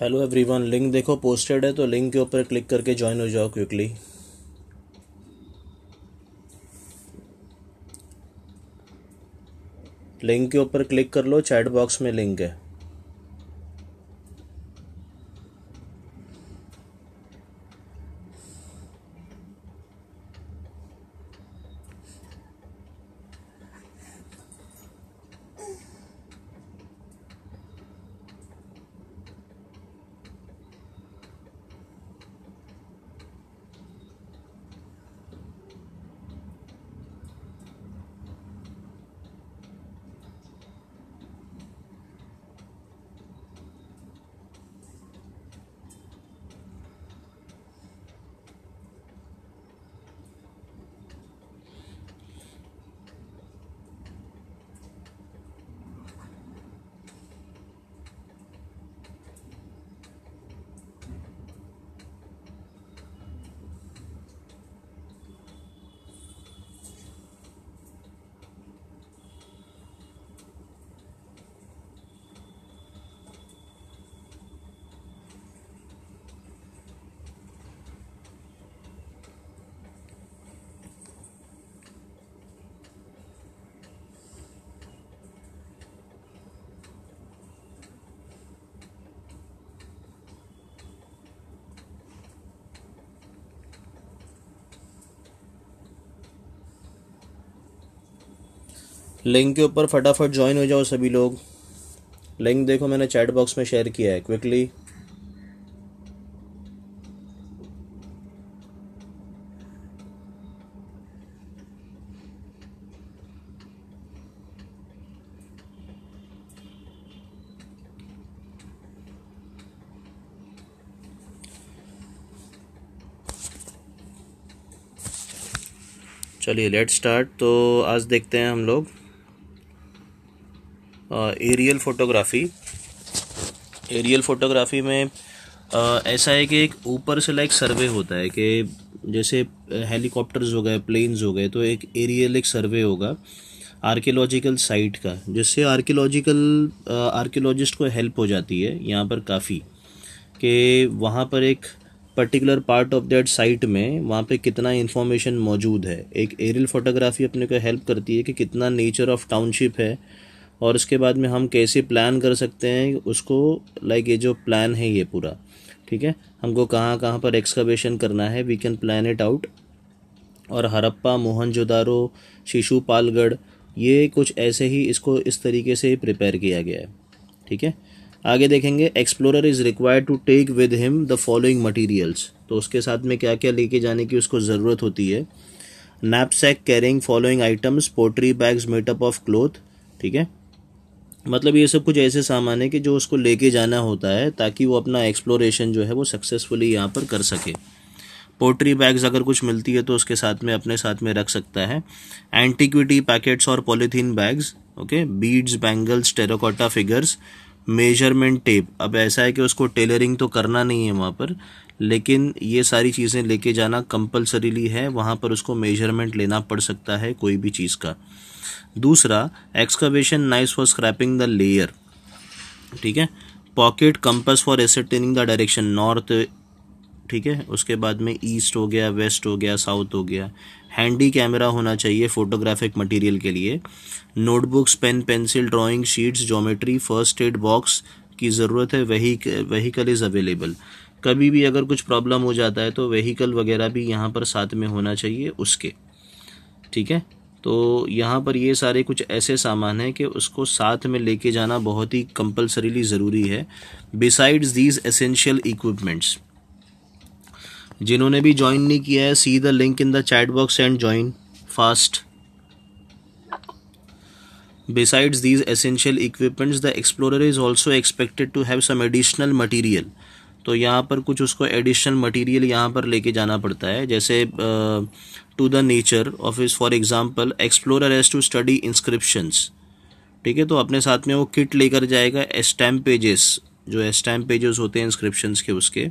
Hello everyone link देखो posted है तो लिंक के ऊपर क्लिक करके ज्वाइन हो जाओ क्विकली लिंक के ऊपर क्लिक कर लो चैट बॉक्स में लिंक है लिंक के ऊपर फटाफट ज्वाइन हो जाओ सभी लोग लिंक देखो मैंने चैट बॉक्स में शेयर किया है क्विकली चलिए लेट स्टार्ट तो आज देखते हैं हम लोग एरियल फोटोग्राफी एरियल फोटोग्राफी में आ, ऐसा है कि एक ऊपर से लाइक सर्वे होता है कि जैसे हेलीकॉप्टर्स हो गए प्लेन्स हो गए तो एक एरियल एक सर्वे होगा आर्कियोलॉजिकल साइट का जिससे आर्कियोलॉजिकल आर्कियोलॉजिस्ट को हेल्प हो जाती है यहाँ पर काफ़ी कि वहाँ पर एक particular part of that site में वहाँ पे कितना इन्फॉर्मेशन मौजूद है एक एरियल फोटोग्राफी अपने को हेल्प करती है कि कितना नेचर ऑफ टाउनशिप है और उसके बाद में हम कैसे प्लान कर सकते हैं उसको लाइक ये जो प्लान है ये पूरा ठीक है हमको कहाँ कहाँ पर एक्सकवेशन करना है we can plan it out और हरप्पा मोहनजोदारो शिशुपालगढ़ ये कुछ ऐसे ही इसको इस तरीके से प्रिपेयर किया गया है ठीक है आगे देखेंगे explorer is required to take with him the following materials तो उसके साथ में क्या क्या लेके जाने की उसको ज़रूरत होती है knapsack carrying following items pottery bags made up of cloth ठीक है मतलब ये सब कुछ ऐसे सामान है कि जो उसको लेके जाना होता है ताकि वो अपना एक्सप्लोरेशन जो है वो सक्सेसफुली यहाँ पर कर सके पोट्री बैग्स अगर कुछ मिलती है तो उसके साथ में अपने साथ में रख सकता है एंटीक्विटी पैकेट्स और polythene bags okay beads bangles terracotta figures measurement tape अब ऐसा है कि उसको टेलरिंग तो करना नहीं है वहाँ पर लेकिन ये सारी चीज़ें लेके जाना कंपलसरीली है वहाँ पर उसको मेजरमेंट लेना पड़ सकता है कोई भी चीज़ का दूसरा excavation knives for scraping the layer ठीक है pocket compass for ascertaining the direction north ठीक है उसके बाद में ईस्ट हो गया वेस्ट हो गया साउथ हो गया हैंडी कैमरा होना चाहिए फोटोग्राफिक मटेरियल के लिए notebooks pen pencil drawing sheets geometry first aid box की ज़रूरत है वही वहीकल इज़ अवेलेबल कभी भी अगर कुछ प्रॉब्लम हो जाता है तो वहीकल वगैरह भी यहाँ पर साथ में होना चाहिए उसके ठीक है तो यहाँ पर ये सारे कुछ ऐसे सामान हैं कि उसको साथ में लेके जाना बहुत ही कंपलसरीली ज़रूरी है बिसाइड्स दीज एसेंशियल इक्विपमेंट्स जिन्होंने भी ज्वाइन नहीं किया है see the link in the chat box and join fast Besides these essential equipments, the explorer is also expected to have some additional material. तो यहाँ पर कुछ उसको एडिशनल मटीरियल यहाँ पर लेके जाना पड़ता है जैसे to the nature of his for example explorer has to study inscriptions ठीक है तो अपने साथ में वो किट लेकर जाएगा एस्टैम पेजेस जो एस्टैम पेजेस होते हैं इंस्क्रिप्शंस के उसके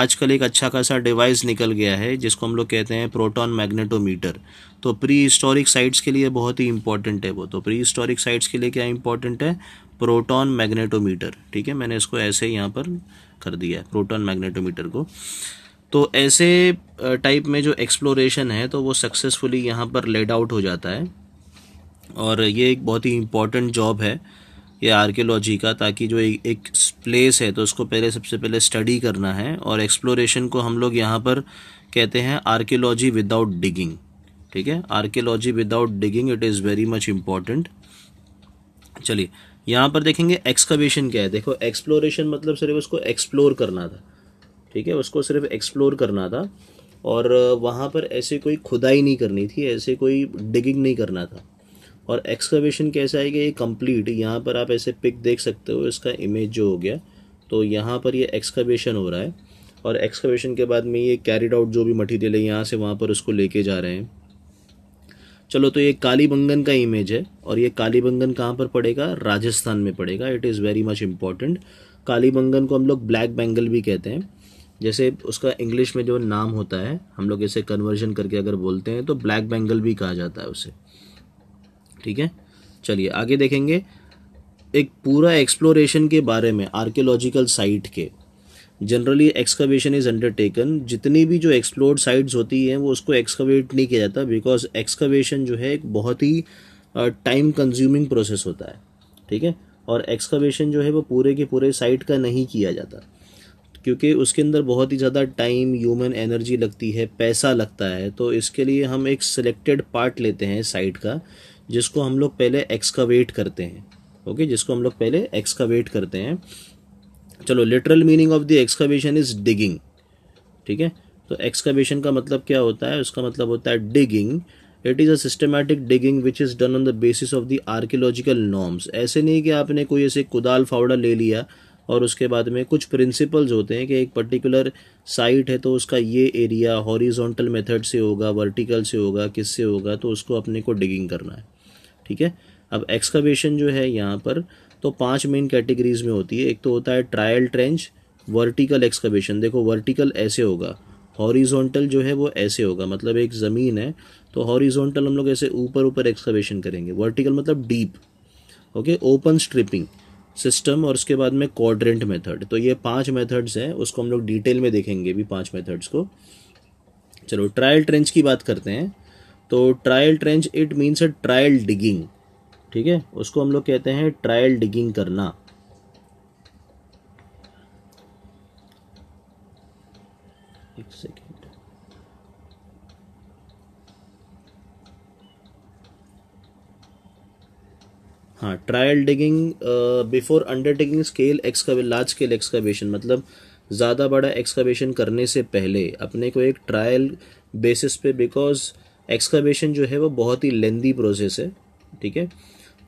आजकल एक अच्छा खासा डिवाइस निकल गया है जिसको हम लोग कहते हैं प्रोटॉन मैग्नेटोमीटर तो प्री हिस्टोरिक साइट्स के लिए बहुत ही इंपॉर्टेंट है वो तो प्री हिस्टोरिक साइट्स के लिए क्या इंपॉर्टेंट है प्रोटॉन मैग्नेटोमीटर ठीक है मैंने इसको ऐसे ही यहाँ पर कर दिया है प्रोटॉन मैग्नेटोमीटर को तो ऐसे टाइप में जो एक्सप्लोरेशन है तो वो सक्सेसफुली यहाँ पर लेड आउट हो जाता है और ये एक बहुत ही इम्पॉर्टेंट जॉब है ये आर्कियोलॉजी का ताकि जो एक प्लेस है तो उसको पहले सबसे पहले स्टडी करना है और एक्सप्लोरेशन को हम लोग यहाँ पर कहते हैं आर्कियोलॉजी विदाउट डिगिंग ठीक है archaeology without digging it is very much important चलिए यहाँ पर देखेंगे एक्सकवेशन क्या है देखो एक्सप्लोरेशन मतलब सिर्फ उसको एक्सप्लोर करना था ठीक है उसको सिर्फ एक्सप्लोर करना था और वहाँ पर ऐसे कोई खुदाई नहीं करनी थी ऐसे कोई डिगिंग नहीं करना था और एक्सकवेशन कैसा है कि ये कंप्लीट यहाँ पर आप ऐसे पिक देख सकते हो इसका इमेज जो हो गया तो यहाँ पर ये एक्सकवेशन हो रहा है और एक्सकवेशन के बाद में ये कैरिड आउट जो भी मटीरियल है यहाँ से वहाँ पर उसको लेके जा रहे हैं चलो तो ये काली बंगन का इमेज है और ये काली बंगन कहाँ पर पड़ेगा राजस्थान में पड़ेगा it is very much important Kalibangan को हम लोग ब्लैक बेंगल भी कहते हैं जैसे उसका इंग्लिश में जो नाम होता है हम लोग इसे कन्वर्जन करके अगर बोलते हैं तो ब्लैक बेंगल भी कहा जाता है उसे ठीक है चलिए आगे देखेंगे एक पूरा एक्सप्लोरेशन के बारे में आर्कियोलॉजिकल साइट के जनरली एक्सकवेशन इज़ अंडरटेकन जितनी भी जो एक्सप्लोर्ड साइट्स होती हैं वो उसको एक्सकवेट नहीं किया जाता बिकॉज एक्सकवेशन जो है एक बहुत ही टाइम कंज्यूमिंग प्रोसेस होता है ठीक है और एक्सकवेशन जो है वो पूरे के पूरे साइट का नहीं किया जाता क्योंकि उसके अंदर बहुत ही ज़्यादा टाइम ह्यूमन एनर्जी लगती है पैसा लगता है तो इसके लिए हम एक सिलेक्टेड पार्ट लेते हैं साइट का जिसको हम लोग पहले एक्सकावेट करते हैं ओके जिसको हम लोग पहले एक्सकावेट करते हैं चलो literal meaning of the excavation is digging ठीक है तो एक्सकावेशन का मतलब क्या होता है उसका मतलब होता है digging it is a systematic digging which is done on the basis of the archaeological norms ऐसे नहीं कि आपने कोई ऐसे कुदाल फावड़ा ले लिया और उसके बाद में कुछ प्रिंसिपल्स होते हैं कि एक पर्टिकुलर साइट है तो उसका ये एरिया हॉरिजॉन्टल मेथड से होगा वर्टिकल से होगा किससे होगा तो उसको अपने को डिगिंग करना है ठीक है अब एक्सकवेशन जो है यहाँ पर तो पांच मेन कैटेगरीज में होती है एक तो होता है ट्रायल ट्रेंच वर्टिकल एक्सकवेशन देखो वर्टिकल ऐसे होगा हॉरिजोंटल जो है वो ऐसे होगा मतलब एक ज़मीन है तो हॉरिजोंटल हम लोग ऐसे ऊपर ऊपर एक्सकवेशन करेंगे वर्टिकल मतलब deep okay open stripping system और उसके बाद में क्वाड्रेंट मेथड तो ये पांच मेथड्स हैं उसको हम लोग डिटेल में देखेंगे भी पांच मेथड्स को चलो ट्रायल ट्रेंच की बात करते हैं तो trial trench it means a trial digging ठीक है उसको हम लोग कहते हैं ट्रायल डिगिंग करना एक सेकेंड हाँ trial digging before undertaking scale excave large scale excavation मतलब ज़्यादा बड़ा एक्सकवेशन करने से पहले अपने को एक ट्रायल बेसिस पे बिकॉज एक्सकवेशन जो है वो बहुत ही लेंदी प्रोसेस है ठीक है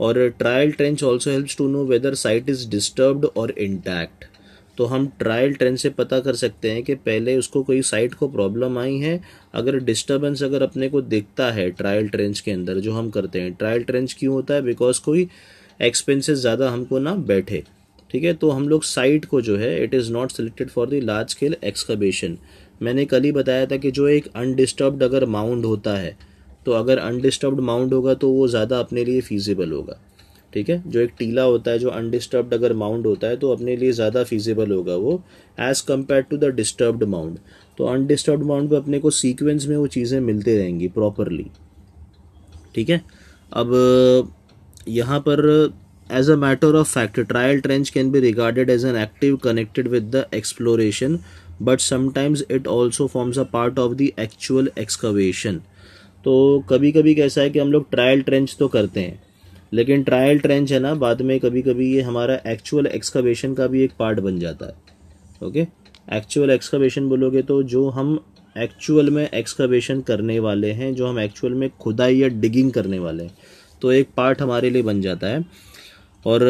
और trial trench also helps to know whether site is disturbed और इंटैक्ट तो हम ट्रायल ट्रेन से पता कर सकते हैं कि पहले उसको कोई साइट को प्रॉब्लम आई है अगर डिस्टर्बेंस अगर अपने को दिखता है ट्रायल ट्रेंच के अंदर जो हम करते हैं ट्रायल ट्रेंच क्यों होता है बिकॉज कोई एक्सपेंसेस ज़्यादा हमको ना बैठे ठीक है तो हम लोग साइट को जो है it is not selected for the large scale excavation मैंने कल ही बताया था कि जो एक अनडिस्टर्ब्ड अगर माउंड होता है तो अगर अनडिस्टर्ब्ड माउंड होगा तो वो ज़्यादा अपने लिए फीजिबल होगा ठीक है जो एक टीला होता है जो अनडिस्टर्ब्ड अगर माउंड होता है तो अपने लिए ज़्यादा फीजेबल होगा वो as compare to the disturbed mound तो अनडिस्टर्ब्ड माउंड पे अपने को सीक्वेंस में वो चीज़ें मिलते रहेंगी प्रॉपरली ठीक है अब यहाँ पर as a matter of fact trial trench can be regarded as an active connected with the exploration but sometimes it also forms a part of the actual excavation तो कभी कभी कैसा है कि हम लोग ट्रायल ट्रेंच तो करते हैं लेकिन ट्रायल ट्रेंच है ना बाद में कभी कभी ये हमारा एक्चुअल एक्सकवेशन का भी एक पार्ट बन जाता है ओके एक्चुअल एक्सकवेशन बोलोगे तो जो हम एक्चुअल में एक्सकवेशन करने वाले हैं जो हम एक्चुअल में खुदाई या डिगिंग करने वाले हैं तो एक पार्ट हमारे लिए बन जाता है और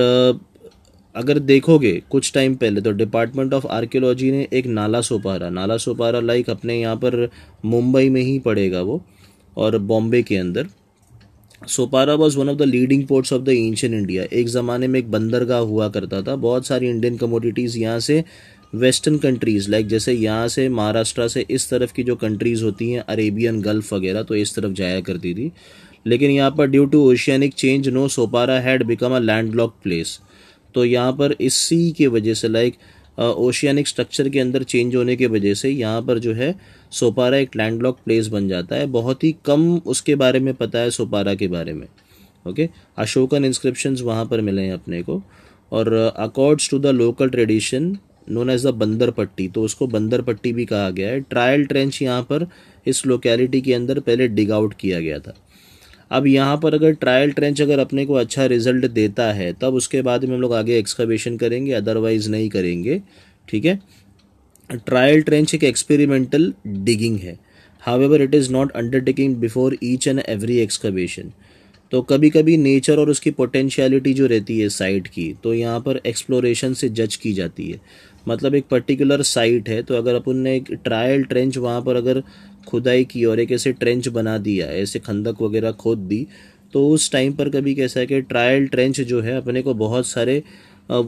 अगर देखोगे कुछ टाइम पहले तो डिपार्टमेंट ऑफ आर्कियोलॉजी ने एक नाला सोपारा नाला सोपारा लाइक अपने यहाँ पर मुंबई में ही पड़ेगा वो और बॉम्बे के अंदर Sopara was one of the leading ports of the ancient India एक ज़माने में एक बंदरगाह हुआ करता था बहुत सारी इंडियन कमोडिटीज़ यहाँ से वेस्टर्न कंट्रीज़ लाइक जैसे यहाँ से महाराष्ट्र से इस तरफ की जो कंट्रीज़ होती हैं अरेबियन गल्फ़ वगैरह तो इस तरफ जाया करती थी लेकिन यहाँ पर due to oceanic change no Sopara had become a land lock place तो यहाँ पर इसी के वजह से लाइक like, ओशियानिक स्ट्रक्चर के अंदर चेंज होने की वजह से यहाँ पर जो है सोपारा एक लैंडलॉक प्लेस बन जाता है बहुत ही कम उसके बारे में पता है सोपारा के बारे में ओके अशोकन इंस्क्रिप्शन वहाँ पर मिले हैं अपने को और accords to the local tradition known as the Bandar Patti तो उसको बंदर पट्टी भी कहा गया है ट्रायल ट्रेंच यहाँ पर इस लोकेलिटी के अंदर पहले डिग आउट किया गया था अब यहाँ पर अगर ट्रायल ट्रेंच अगर अपने को अच्छा रिजल्ट देता है तब उसके बाद में हम लोग आगे एक्सकवेशन करेंगे अदरवाइज़ नहीं करेंगे ठीक है ट्रायल ट्रेंच एक एक्सपेरिमेंटल डिगिंग है however it is not undertaking before each and every excavation तो कभी कभी नेचर और उसकी पोटेंशियलिटी जो रहती है साइट की तो यहाँ पर एक्सप्लोरेशन से जज की जाती है मतलब एक पर्टिकुलर साइट है तो अगर अपन ने एक ट्रायल ट्रेंच वहाँ पर अगर खुदाई की और एक ऐसे ट्रेंच बना दिया ऐसे खंदक वगैरह खोद दी तो उस टाइम पर कभी कैसा है कि ट्रायल ट्रेंच जो है अपने को बहुत सारे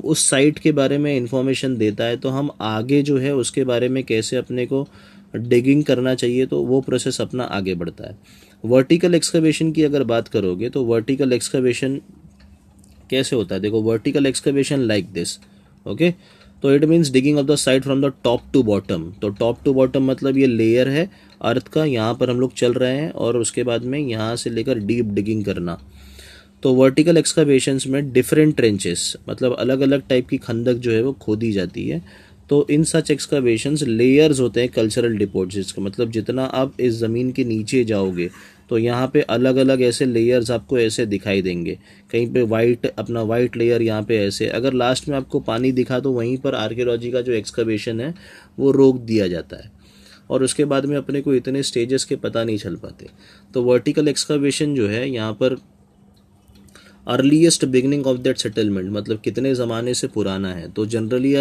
उस साइट के बारे में इंफॉर्मेशन देता है तो हम आगे जो है उसके बारे में कैसे अपने को डिगिंग करना चाहिए तो वो प्रोसेस अपना आगे बढ़ता है वर्टिकल एक्सकवेशन की अगर बात करोगे तो वर्टिकल एक्सकवेशन कैसे होता है देखो vertical excavation like this okay तो it means digging of the side from the top to bottom तो टॉप टू बॉटम मतलब ये लेयर है अर्थ का यहाँ पर हम लोग चल रहे हैं और उसके बाद में यहाँ से लेकर डीप डिगिंग करना तो वर्टिकल एक्सकावेशंस में डिफरेंट ट्रेंचेस मतलब अलग अलग टाइप की खंदक जो है वो खोदी जाती है तो इन सच एक्सकावेशंस लेयर्स होते हैं कल्चरल डिपोजिट्स का मतलब जितना आप इस ज़मीन के नीचे जाओगे तो यहाँ पे अलग अलग ऐसे लेयर्स आपको ऐसे दिखाई देंगे कहीं पे वाइट अपना वाइट लेयर यहाँ पे ऐसे अगर लास्ट में आपको पानी दिखा तो वहीं पर आर्कियोलॉजी का जो एक्सकवेशन है वो रोक दिया जाता है और उसके बाद में अपने को इतने स्टेजेस के पता नहीं चल पाते तो वर्टिकल एक्सकवेशन जो है यहाँ पर earliest beginning of that settlement मतलब कितने ज़माने से पुराना है तो generally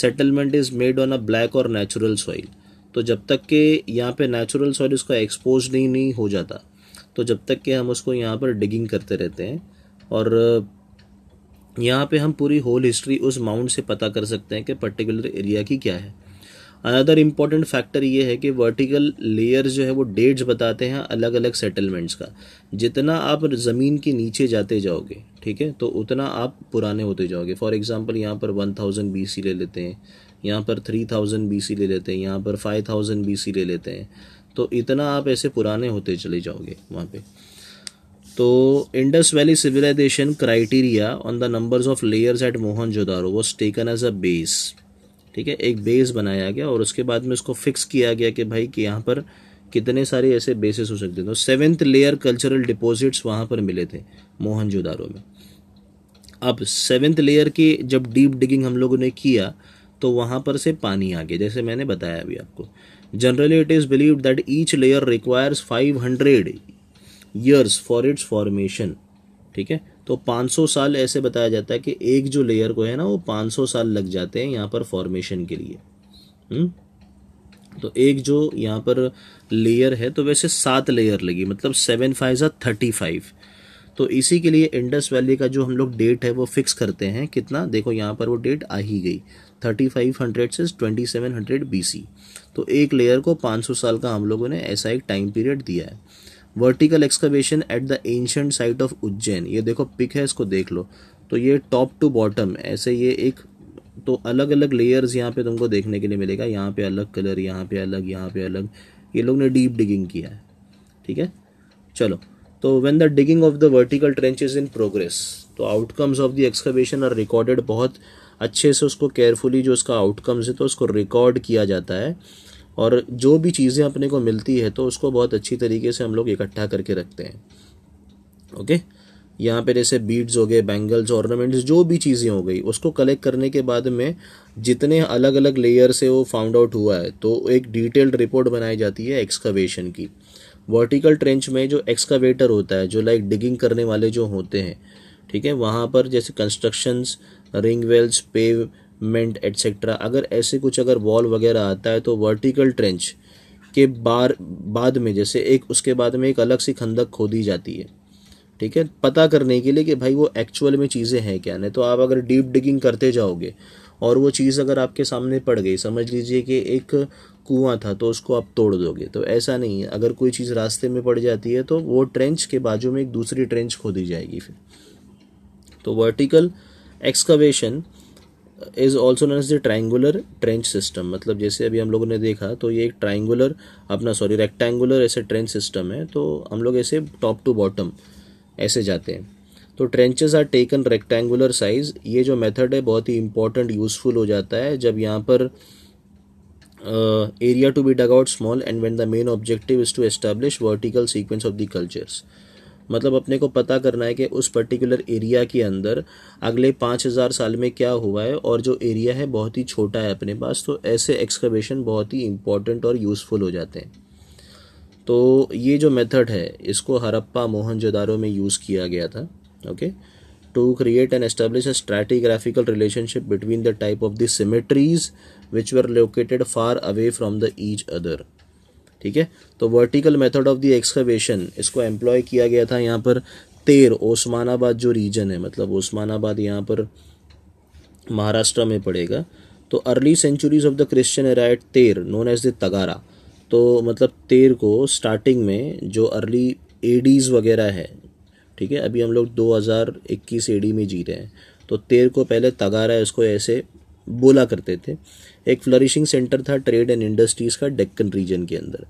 settlement is made on a black और नेचुरल सॉइल तो जब तक के यहाँ पे नेचुरल सॉइल उसका एक्सपोज नहीं नहीं हो जाता तो जब तक के हम उसको यहाँ पर डिगिंग करते रहते हैं और यहाँ पे हम पूरी होल हिस्ट्री उस माउंट से पता कर सकते हैं कि पर्टिकुलर एरिया की क्या है अनदर इम्पॉर्टेंट फैक्टर ये है कि वर्टिकल लेयर जो है वो डेट्स बताते हैं अलग अलग सेटलमेंट्स का जितना आप ज़मीन के नीचे जाते जाओगे ठीक है तो उतना आप पुराने होते जाओगे फॉर एग्ज़ाम्पल यहाँ पर वन थाउजेंड बी सी ले लेते हैं यहाँ पर थ्री थाउजेंड बी ले लेते हैं यहाँ पर फाइव थाउजेंड बी ले लेते हैं तो इतना आप ऐसे पुराने होते चले जाओगे वहाँ पे तो Indus valley civilization criteria on the numbers of layers at Mohenjodaro was taken as a base ठीक है एक बेस बनाया गया और उसके बाद में इसको फिक्स किया गया कि भाई कि यहाँ पर कितने सारे ऐसे बेसिस हो सकते हैं तो सेवेंथ लेयर कल्चरल डिपॉजिट्स वहाँ पर मिले थे मोहन में अब सेवेंथ लेयर की जब डीप डिगिंग हम लोगों ने किया तो वहाँ पर से पानी आ गया जैसे मैंने बताया अभी आपको generally it is believe that each layer requires 500 years for its formation ठीक है तो 500 साल ऐसे बताया जाता है कि एक जो लेयर को है ना वो 500 साल लग जाते हैं यहाँ पर फॉर्मेशन के लिए हुँ? हम्म? तो एक जो यहाँ पर लेयर है तो वैसे सात लेयर लगी मतलब सेवन फाइव या थर्टी फाइव तो इसी के लिए इंडस वैली का जो हम लोग डेट है वो फिक्स करते हैं कितना देखो यहाँ पर वो डेट आ ही गई थर्टी फाइव हंड्रेड से twenty seven hundred B C तो एक लेयर को पाँच सौ साल का हम लोगों ने ऐसा एक टाइम पीरियड दिया है vertical excavation at the ancient site of Ujjain ये देखो पिक है इसको देख लो तो ये टॉप टू बॉटम ऐसे ये एक तो अलग अलग लेयर्स यहाँ पे तुमको देखने के लिए मिलेगा यहाँ पे अलग कलर यहाँ पे अलग यहाँ पे अलग ये लोग ने डीप डिगिंग किया है ठीक है चलो तो when the digging of the vertical trench is in progress तो outcomes of the excavation are recorded बहुत अच्छे से उसको केयरफुली जो उसका आउटकम्स है तो उसको रिकॉर्ड किया जाता है और जो भी चीज़ें अपने को मिलती है तो उसको बहुत अच्छी तरीके से हम लोग इकट्ठा करके रखते हैं ओके यहाँ पे जैसे बीड्स हो गए बैंगल्स ऑर्नामेंट्स जो भी चीज़ें हो गई उसको कलेक्ट करने के बाद में जितने अलग अलग लेयर से वो फाउंड आउट हुआ है तो एक डिटेल्ड रिपोर्ट बनाई जाती है एक्सकवेशन की वर्टिकल ट्रेंच में जो एक्सकवेटर होता है जो लाइक डिगिंग करने वाले जो होते हैं ठीक है वहाँ पर जैसे constructions ring wells pavement etcetera अगर ऐसे कुछ अगर वॉल वगैरह आता है तो वर्टिकल ट्रेंच के बार बाद में जैसे एक उसके बाद में एक अलग सी खंदक खोदी जाती है ठीक है पता करने के लिए कि भाई वो एक्चुअल में चीज़ें हैं क्या नहीं तो आप अगर डीप डिगिंग करते जाओगे और वो चीज़ अगर आपके सामने पड़ गई समझ लीजिए कि एक कुआं था तो उसको आप तोड़ दोगे तो ऐसा नहीं है अगर कोई चीज़ रास्ते में पड़ जाती है तो वो ट्रेंच के बाजू में एक दूसरी ट्रेंच खोदी जाएगी फिर तो vertical excavation is also known as the triangular trench system मतलब जैसे अभी हम लोगों ने देखा तो ये एक ट्राइंगुलर अपना सॉरी रेक्टेंगुलर ऐसे ट्रेंच सिस्टम है तो हम लोग ऐसे टॉप टू बॉटम ऐसे जाते हैं तो trenches are taken rectangular size ये जो मेथड है बहुत ही इंपॉर्टेंट यूज़फुल हो जाता है जब यहाँ पर area to be dug out small and when the main objective is to establish vertical sequence of the cultures मतलब अपने को पता करना है कि उस पर्टिकुलर एरिया के अंदर अगले पाँच हज़ार साल में क्या हुआ है और जो एरिया है बहुत ही छोटा है अपने पास तो ऐसे एक्सकवेशन बहुत ही इम्पॉर्टेंट और यूज़फुल हो जाते हैं तो ये जो मेथड है इसको हरप्पा मोहनजोदारो में यूज़ किया गया था okay to create and establish a stratigraphical relationship between the type of the cemeteries which were located far away from the each other ठीक है तो vertical method of the excavation इसको एम्प्लॉय किया गया था यहाँ पर तेर ओस्मानाबाद जो रीजन है मतलब ओस्मानाबाद यहाँ पर महाराष्ट्र में पड़ेगा तो early centuries of the Christian era it Ter known as the तगारा तो मतलब तेर को स्टार्टिंग में जो अर्ली एडीज़ वगैरह है ठीक है अभी हम लोग 2021 एडी में जी रहे हैं तो तेर को पहले तगारा इसको ऐसे बोला करते थे एक फ्लरिशिंग सेंटर था ट्रेड एंड इंडस्ट्रीज़ का डेक्कन रीजन के अंदर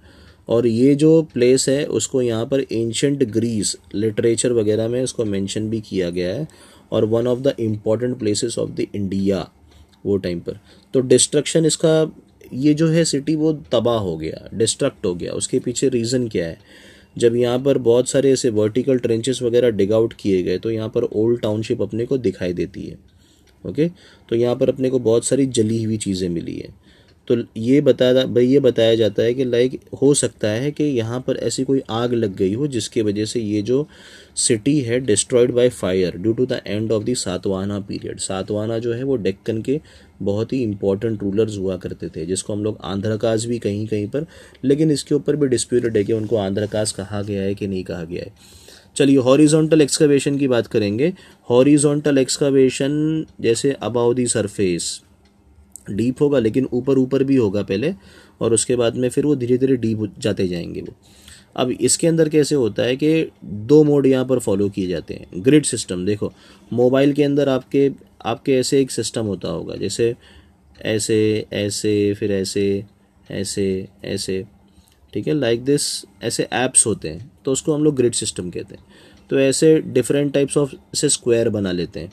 और ये जो प्लेस है उसको यहाँ पर एंशंट ग्रीस लिटरेचर वगैरह में इसको मेंशन भी किया गया है और one of the important places of the India वो टाइम पर तो डिस्ट्रक्शन इसका ये जो है सिटी वो तबाह हो गया डिस्ट्रक्ट हो गया उसके पीछे रीज़न क्या है जब यहाँ पर बहुत सारे ऐसे वर्टिकल ट्रेंचेस वगैरह डिग आउट किए गए तो यहाँ पर ओल्ड टाउनशिप अपने को दिखाई देती है ओके तो यहाँ पर अपने को बहुत सारी जली हुई चीज़ें मिली है तो ये बताया भाई ये बताया जाता है कि लाइक हो सकता है कि यहाँ पर ऐसी कोई आग लग गई हो जिसके वजह से ये जो सिटी है destroyed by fire due to the end of the Satavahana period Satavahana जो है वो डेक्कन के बहुत ही इंपॉर्टेंट रूलर्स हुआ करते थे जिसको हम लोग आंध्रकाज भी कहीं कहीं पर लेकिन इसके ऊपर भी डिस्प्यूटेड है कि उनको आंध्रकाज कहा गया है कि नहीं कहा गया है चलिए हॉरिजॉन्टल एक्सकवेशन की बात करेंगे हॉरिजॉन्टल एक्सकवेशन जैसे अबाउ दी सरफेस डीप होगा लेकिन ऊपर ऊपर भी होगा पहले और उसके बाद में फिर वो धीरे धीरे डीप जाते जाएंगे वो अब इसके अंदर कैसे होता है कि दो मोड यहाँ पर फॉलो किए जाते हैं ग्रिड सिस्टम देखो मोबाइल के अंदर आपके आपके ऐसे एक सिस्टम होता होगा जैसे ऐसे ऐसे फिर ऐसे ऐसे ऐसे ठीक है लाइक दिस ऐसे ऐप्स होते हैं तो उसको हम लोग ग्रिड सिस्टम कहते हैं तो ऐसे डिफरेंट टाइप्स ऑफ ऐसे स्क्वायर बना लेते हैं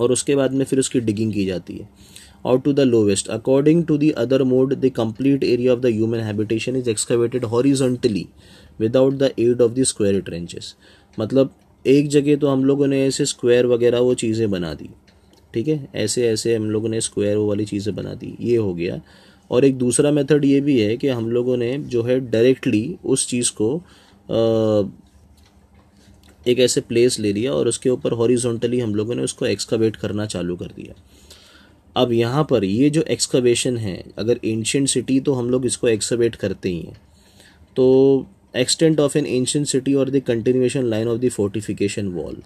और उसके बाद में फिर उसकी डिगिंग की जाती है और to the lowest according to the other mode the complete area of the human habitation is excavated horizontally without the aid of the square trenches मतलब एक जगह तो हम लोगों ने ऐसे स्क्वायर वगैरह वो चीज़ें बना दी ठीक है ऐसे ऐसे हम लोगों ने स्क्वायर वो वाली चीज़ें बना दी ये हो गया और एक दूसरा मेथड ये भी है कि हम लोगों ने जो है डायरेक्टली उस चीज़ को एक ऐसे प्लेस ले लिया और उसके ऊपर हॉरिजॉन्टली हम लोगों ने उसको एक्सकवेट करना चालू कर दिया अब यहाँ पर ये जो एक्सकवेशन है अगर एंशेंट सिटी तो हम लोग इसको एक्सकवेट करते ही हैं तो extent of an ancient city और the continuation line of the fortification wall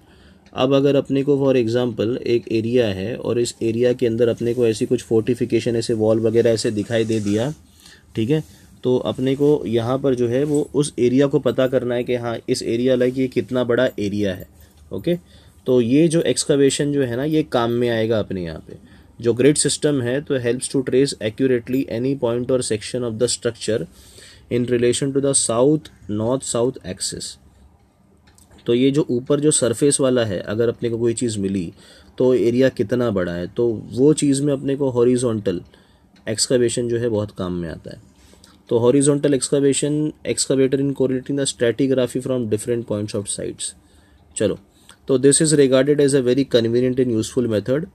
अब अगर अपने को फॉर एग्जांपल एक एरिया है और इस एरिया के अंदर अपने को ऐसी कुछ फोर्टिफिकेशन ऐसे वॉल वगैरह ऐसे दिखाई दे दिया ठीक है तो अपने को यहाँ पर जो है वो उस एरिया को पता करना है कि हाँ इस एरिया लाइक ये कितना बड़ा एरिया है ओके तो ये जो एक्सकवेशन जो है ना ये काम में आएगा अपने यहाँ पर जो ग्रिड सिस्टम है तो helps to trace accurately any point और section of the structure in relation to the south north south axis तो ये जो ऊपर जो सरफेस वाला है अगर अपने को कोई चीज़ मिली तो एरिया कितना बड़ा है तो वो चीज़ में अपने को हॉरीजोंटल एक्सकवेशन जो है बहुत काम में आता है तो horizontal excavation excavator in correlating the stratigraphy from different points of sites चलो तो this is regarded as a very convenient and useful method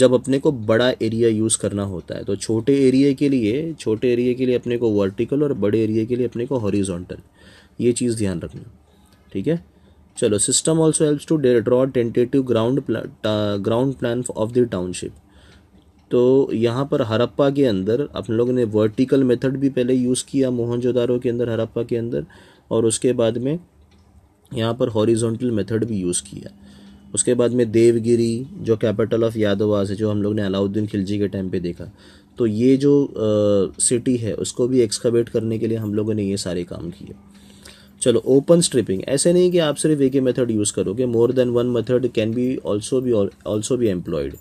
जब अपने को बड़ा एरिया यूज़ करना होता है तो छोटे एरिया के लिए छोटे एरिया के लिए अपने को वर्टिकल और बड़े एरिया के लिए अपने को हॉरीजोंटल ये चीज़ ध्यान रखना ठीक है चलो system also helps to draw tentative ground ground plan of the township तो यहाँ पर हरप्पा के अंदर अपन लोगों ने वर्टिकल मेथड भी पहले यूज़ किया मोहनजोदारो के अंदर हरप्पा के अंदर और उसके बाद में यहाँ पर हॉरिजोंटल मेथड भी यूज़ किया उसके बाद में देवगिरी जो कैपिटल ऑफ यादवास है जो हम लोग ने अलाउद्दीन खिलजी के टाइम पे देखा तो ये जो सिटी है उसको भी एक्सकवेट करने के लिए हम लोगों ने ये सारे काम किए चलो ओपन स्ट्रिपिंग ऐसे नहीं कि आप सिर्फ एक ही मेथड यूज़ करोगे more than one method can be also भी ऑल्सो भी employed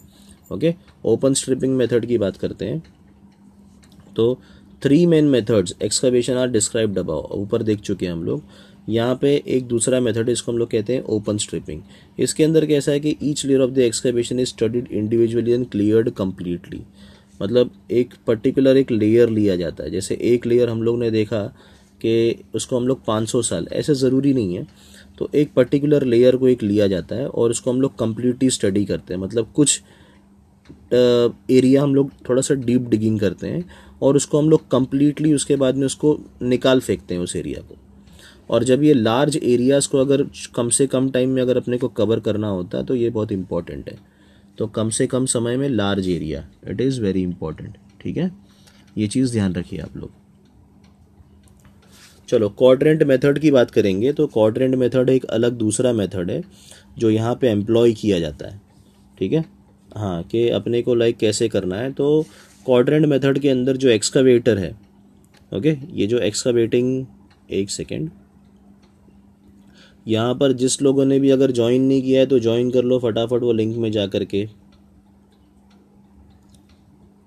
okay open stripping method की बात करते हैं तो three main methods excavation are describe डबाओ ऊपर देख चुके हैं हम लोग यहाँ पे एक दूसरा मेथड इसको हम लोग कहते हैं ओपन स्ट्रिपिंग इसके अंदर कैसा है कि each layer of the excavation is studied individually and cleared completely मतलब एक पर्टिकुलर एक लेयर लिया जाता है जैसे एक लेयर हम लोग ने देखा कि उसको हम लोग 500 साल ऐसे ज़रूरी नहीं है तो एक पर्टिकुलर लेयर को एक लिया जाता है और उसको हम लोग कम्प्लीटली स्टडी करते हैं मतलब कुछ एरिया हम लोग थोड़ा सा डीप डिगिंग करते हैं और उसको हम लोग कम्प्लीटली उसके बाद में उसको निकाल फेंकते हैं उस एरिया को और जब ये लार्ज एरियाज़ को अगर कम से कम टाइम में अगर अपने को कवर करना होता है तो ये बहुत इम्पॉर्टेंट है तो कम से कम समय में large area it is very important ठीक है ये चीज़ ध्यान रखिए आप लोग चलो क्वाड्रेंट मेथड की बात करेंगे तो क्वाड्रेंट मेथड एक अलग दूसरा मेथड है जो यहाँ पे एम्प्लॉय किया जाता है ठीक है हाँ कि अपने को लाइक कैसे करना है तो क्वाड्रेंट मेथड के अंदर जो एक्सकावेटर है ओके ये जो एक्सकावेटिंग एक सेकेंड यहाँ पर जिस लोगों ने भी अगर ज्वाइन नहीं किया है तो ज्वाइन कर लो फटाफट वो लिंक में जा करके के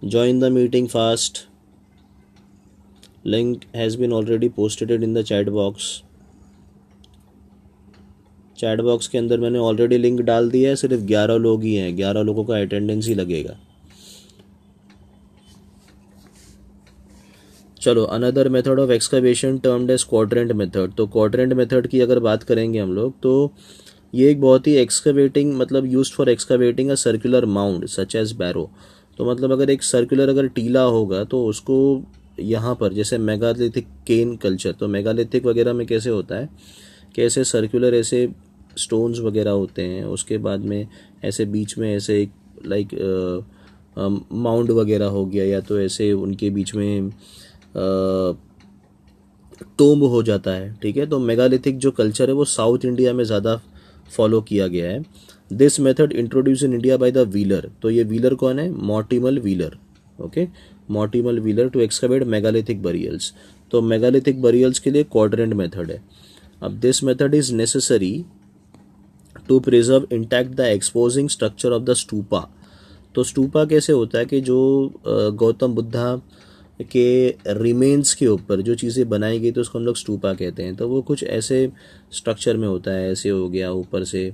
join the meeting fast link has been already posted in the chat box chat box के अंदर मैंने ऑलरेडी लिंक डाल दिया है सिर्फ ग्यारह लोग ही हैं ग्यारह लोगों का अटेंडेंस ही लगेगा चलो another method of excavation termed as quadrant method तो क्वाड्रेंट मेथड की अगर बात करेंगे हम लोग तो ये एक बहुत ही एक्सकवेटिंग मतलब use for excavating a circular mound such as barrow तो मतलब अगर एक सर्कुलर अगर टीला होगा तो उसको यहाँ पर जैसे मेगालिथिक केन कल्चर तो मेगालिथिक वगैरह में कैसे होता है कि ऐसे सर्कुलर ऐसे स्टोन्स वगैरह होते हैं उसके बाद में ऐसे बीच में ऐसे एक लाइक माउंड वगैरह हो गया या तो ऐसे उनके बीच में टोम्ब हो जाता है ठीक है तो मेगालिथिक जो कल्चर है वो साउथ इंडिया में ज़्यादा फॉलो किया गया है this method introduce in India by the Wheeler तो ये व्हीलर कौन है Mortimer Wheeler okay Mortimer Wheeler to excavate megalithic burials तो मेगालिथिक बरियल्स के लिए क्वाड्रेंट मेथड है अब this method is necessary to preserve intact the exposing structure of the stupa तो स्टूपा कैसे होता है कि जो गौतम बुद्धा के रिमेन्स के ऊपर जो चीज़ें बनाई गई तो उसको हम लोग स्टूपा कहते हैं तो वो कुछ ऐसे स्ट्रक्चर में होता है ऐसे हो गया ऊपर से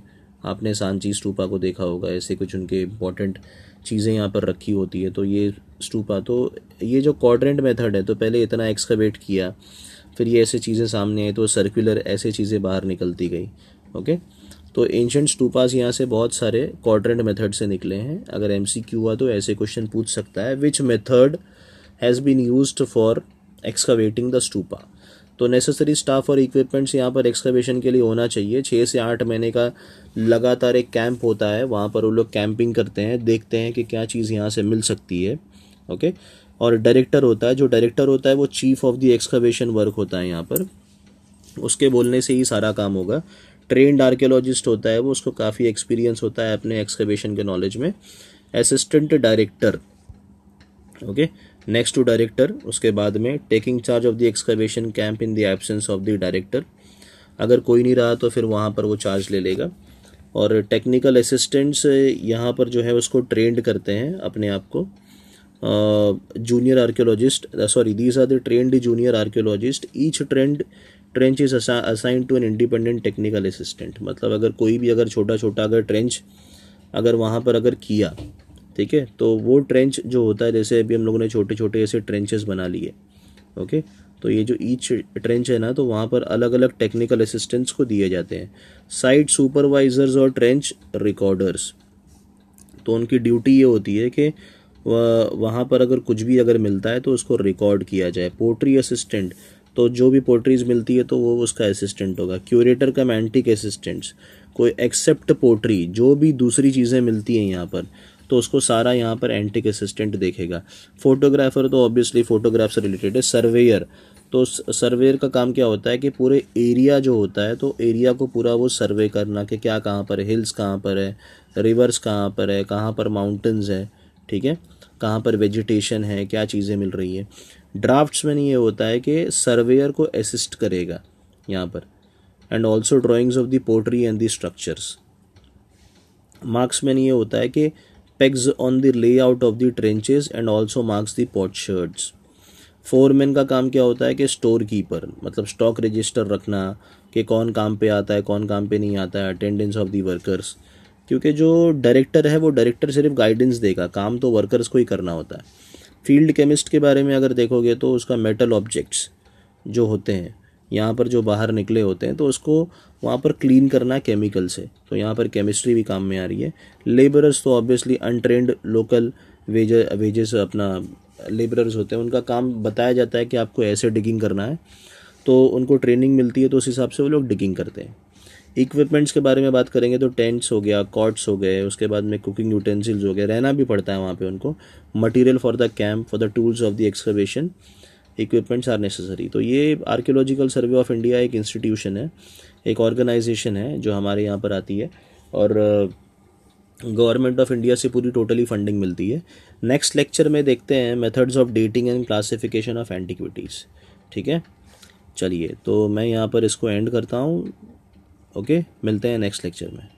आपने सांची स्टूपा को देखा होगा ऐसे कुछ उनके इम्पॉर्टेंट चीज़ें यहाँ पर रखी होती है तो ये स्टूपा तो ये जो क्वाड्रेंट मेथड है तो पहले इतना एक्सकवेट किया फिर ये ऐसे चीज़ें सामने आई तो सर्कुलर ऐसे चीज़ें बाहर निकलती गई ओके तो एंशंट स्टूपास यहाँ से बहुत सारे क्वाड्रेंट मेथड से निकले हैं अगर एम सी क्यू हुआ तो ऐसे क्वेश्चन पूछ सकता है which method has been use for excavating the stupa तो नेसेसरी स्टाफ और इक्विपमेंट्स यहाँ पर एक्सकवेशन के लिए होना चाहिए छः से आठ महीने का लगातार एक कैंप होता है वहाँ पर वो लोग कैंपिंग करते हैं देखते हैं कि क्या चीज़ यहाँ से मिल सकती है ओके और डायरेक्टर होता है जो डायरेक्टर होता है वो chief of the excavation work होता है यहाँ पर उसके बोलने से ही सारा काम होगा ट्रेंड आर्कियोलॉजिस्ट होता है वो उसको काफ़ी एक्सपीरियंस होता है अपने एक्सकवेशन के नॉलेज में assistant director okay next to director उसके बाद में taking charge of the excavation camp in the absence of the director अगर कोई नहीं रहा तो फिर वहाँ पर वो चार्ज ले लेगा और टेक्निकल असिस्टेंट्स यहाँ पर जो है उसको ट्रेंड करते हैं अपने आप को Uh, junior archaeologist uh, sorry these are the trained junior archaeologist each trained trench is assign to an independent technical assistant मतलब अगर कोई भी अगर छोटा छोटा अगर ट्रेंच अगर वहाँ पर अगर किया ठीक है तो वो ट्रेंच जो होता है जैसे अभी हम लोगों ने छोटे छोटे ऐसे ट्रेंचेस बना लिए ओके तो ये जो ईच ट्रेंच है ना तो वहाँ पर अलग अलग टेक्निकल असिस्टेंट्स को दिए जाते हैं साइट सुपरवाइजर्स और ट्रेंच रिकॉर्डर्स तो उनकी ड्यूटी ये होती है कि वहाँ पर अगर कुछ भी अगर मिलता है तो उसको रिकॉर्ड किया जाए पोट्री असिस्टेंट तो जो भी पोट्रीज मिलती है तो वो उसका असिस्टेंट होगा क्यूरेटर का मैंटिक असिस्टेंट्स कोई एक्सेप्ट पोट्री जो भी दूसरी चीज़ें मिलती हैं यहाँ पर तो उसको सारा यहाँ पर एंटिक असिस्टेंट देखेगा फोटोग्राफर तो ऑब्वियसली फोटोग्राफ से रिलेटेड है सर्वेयर तो सर्वेयर का काम क्या होता है कि पूरे एरिया जो होता है तो एरिया को पूरा वो सर्वे करना कि क्या कहाँ पर हिल्स कहाँ पर है रिवर्स कहाँ पर है कहाँ पर माउंटेंस है ठीक है कहाँ पर वेजिटेशन है क्या चीज़ें मिल रही है ड्राफ्ट्समैन ये होता है कि सर्वेयर को असिस्ट करेगा यहाँ पर and also drawings of the pottery and the structures marksman ये होता है कि pegs on the out of the trenches and also marks the pot sherds man का काम क्या होता है कि स्टोर कीपर मतलब स्टॉक रजिस्टर रखना कि कौन काम पे आता है कौन काम पे नहीं आता है अटेंडेंस ऑफ दी वर्कर्स क्योंकि जो डायरेक्टर है वो डायरेक्टर सिर्फ गाइडेंस देगा काम तो वर्कर्स को ही करना होता है फील्ड केमिस्ट के बारे में अगर देखोगे तो उसका मेटल ऑब्जेक्ट्स जो होते हैं यहाँ पर जो बाहर निकले होते हैं तो उसको वहाँ पर क्लीन करना है केमिकल से तो यहाँ पर केमिस्ट्री भी काम में आ रही है लेबरर्स तो obviously untrained local wage wages अपना लेबरर्स होते हैं उनका काम बताया जाता है कि आपको ऐसे डिगिंग करना है तो उनको ट्रेनिंग मिलती है तो उस हिसाब से वो लोग डिगिंग करते हैं इक्विपमेंट्स के बारे में बात करेंगे तो टेंट्स हो गया कॉट्स हो गए उसके बाद में कुकिंग यूटेंसिल्स हो गए रहना भी पड़ता है वहाँ पे उनको material for the camp for the tools of the excavation equipments are necessary तो ये आर्कियोलॉजिकल सर्वे ऑफ इंडिया एक इंस्टीट्यूशन है एक ऑर्गेनाइजेशन है जो हमारे यहाँ पर आती है और गवर्नमेंट ऑफ इंडिया से पूरी टोटली फंडिंग मिलती है नेक्स्ट लेक्चर में देखते हैं methods of dating and classification of antiquities ठीक है चलिए तो मैं यहाँ पर इसको एंड करता हूँ ओके मिलते हैं नेक्स्ट लेक्चर में